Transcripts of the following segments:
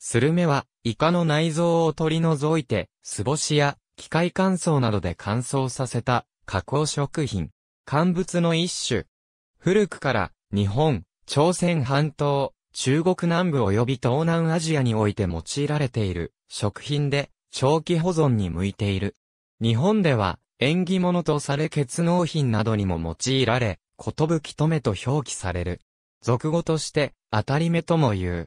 スルメは、イカの内臓を取り除いて、素干しや、機械乾燥などで乾燥させた、加工食品。乾物の一種。古くから、日本、朝鮮半島、中国南部及び東南アジアにおいて用いられている、食品で、長期保存に向いている。日本では、縁起物とされ血納品などにも用いられ、ことぶきとめと表記される。俗語として、当たり目とも言う。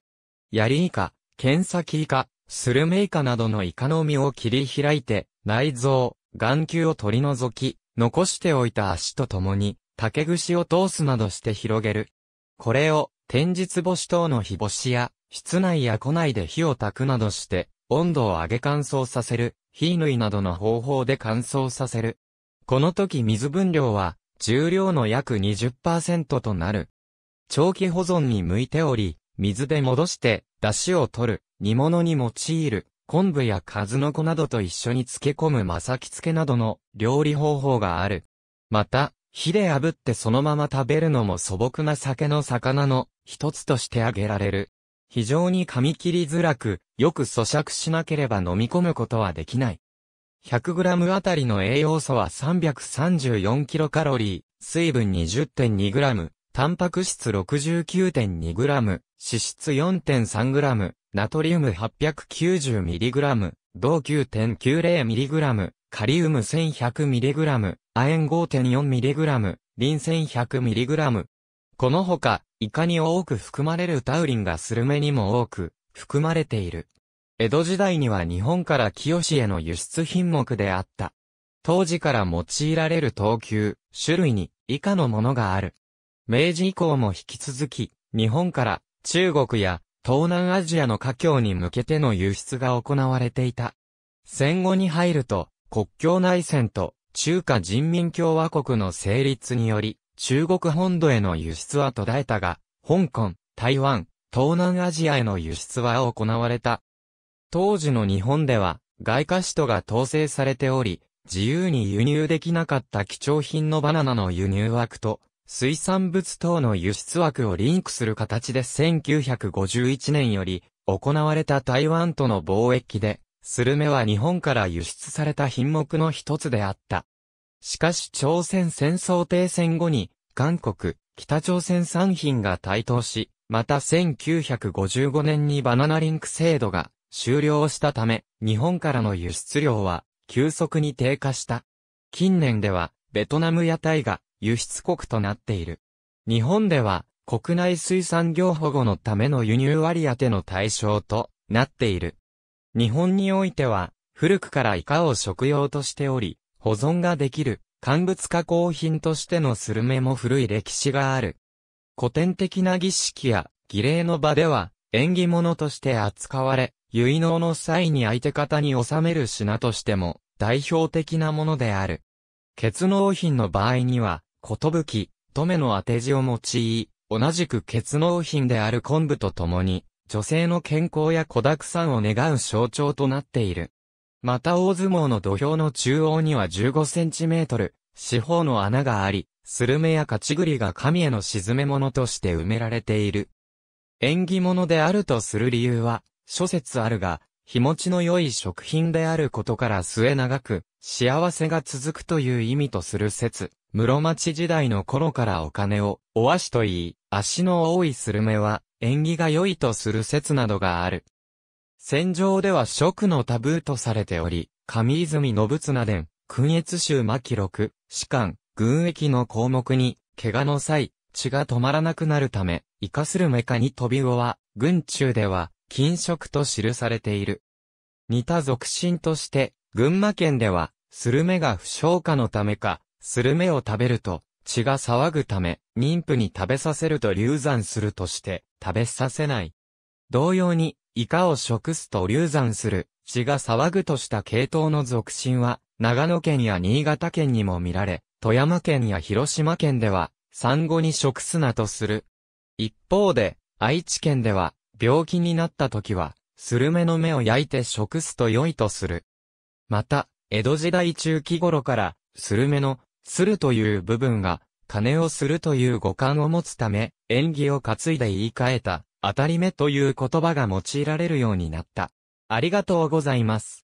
やりイカ、ケンサキイカ、スルメイカなどのイカの身を切り開いて、内臓、眼球を取り除き、残しておいた足とともに、竹串を通すなどして広げる。これを、天日干し等の日干しや、室内や庫内で火を焚くなどして、温度を上げ乾燥させる、火縫いなどの方法で乾燥させる。この時水分量は、重量の約20%となる。長期保存に向いており、水で戻して、出汁を取る、煮物に用いる、昆布や数の子などと一緒に漬け込むまさき漬けなどの料理方法がある。また、火で炙ってそのまま食べるのも素朴な酒の魚の一つとして挙げられる。非常に噛み切りづらく、よく咀嚼しなければ飲み込むことはできない。100g あたりの栄養素は 334kcal、水分 20.2g、タンパク質 69.2g、脂質 4.3g、ナトリウム 890mg、銅 9.90mg、カリウム 1100mg、亜鉛 5.4mg、リン 1100mg。この他、か、イカに多く含まれるタウリンがスルメにも多く、含まれている。江戸時代には日本から清への輸出品目であった。当時から用いられる等級、種類に以下のものがある。明治以降も引き続き、日本から中国や東南アジアの華僑に向けての輸出が行われていた。戦後に入ると、国境内戦と中華人民共和国の成立により、中国本土への輸出は途絶えたが、香港、台湾、東南アジアへの輸出は行われた。当時の日本では、外貨使途が統制されており、自由に輸入できなかった貴重品のバナナの輸入枠と、水産物等の輸出枠をリンクする形で1951年より行われた台湾との貿易で、スルメは日本から輸出された品目の一つであった。しかし朝鮮戦争停戦後に、韓国、北朝鮮産品が台頭し、また1955年にバナナリンク制度が終了したため、日本からの輸出量は急速に低下した。近年では、ベトナムやタイが輸出国となっている。日本では、国内水産業保護のための輸入割当の対象となっている。日本においては、古くからイカを食用としており、保存ができる、乾物加工品としてのスルメも古い歴史がある。古典的な儀式や儀礼の場では、縁起物として扱われ、結納の際に相手方に納める品としても、代表的なものである。結納品の場合には、ことぶき、とめの当て字を用い、同じく血納品である昆布と共に、女性の健康や子沢山を願う象徴となっている。また大相撲の土俵の中央には15センチメートル、四方の穴があり、スルメやカチグリが神への沈め物として埋められている。縁起物であるとする理由は、諸説あるが、日持ちの良い食品であることから末長く、幸せが続くという意味とする説。室町時代の頃からお金を、お足と言い、足の多いスルメは、縁起が良いとする説などがある。戦場では食のタブーとされており、上泉信綱伝、君越州巻記録、士官、軍役の項目に、怪我の際、血が止まらなくなるため、イカスルメカに飛び魚は、軍中では、禁食と記されている。似た俗心として、群馬県では、スルメが不消化のためか、スルメを食べると、血が騒ぐため、妊婦に食べさせると流産するとして、食べさせない。同様に、イカを食すと流産する、血が騒ぐとした系統の属心は、長野県や新潟県にも見られ、富山県や広島県では、産後に食すなとする。一方で、愛知県では、病気になった時は、スルメの目を焼いて食すと良いとする。また、江戸時代中期頃から、スルメのするという部分が、金をするという五感を持つため、縁起を担いで言い換えた、当たり目という言葉が用いられるようになった。ありがとうございます。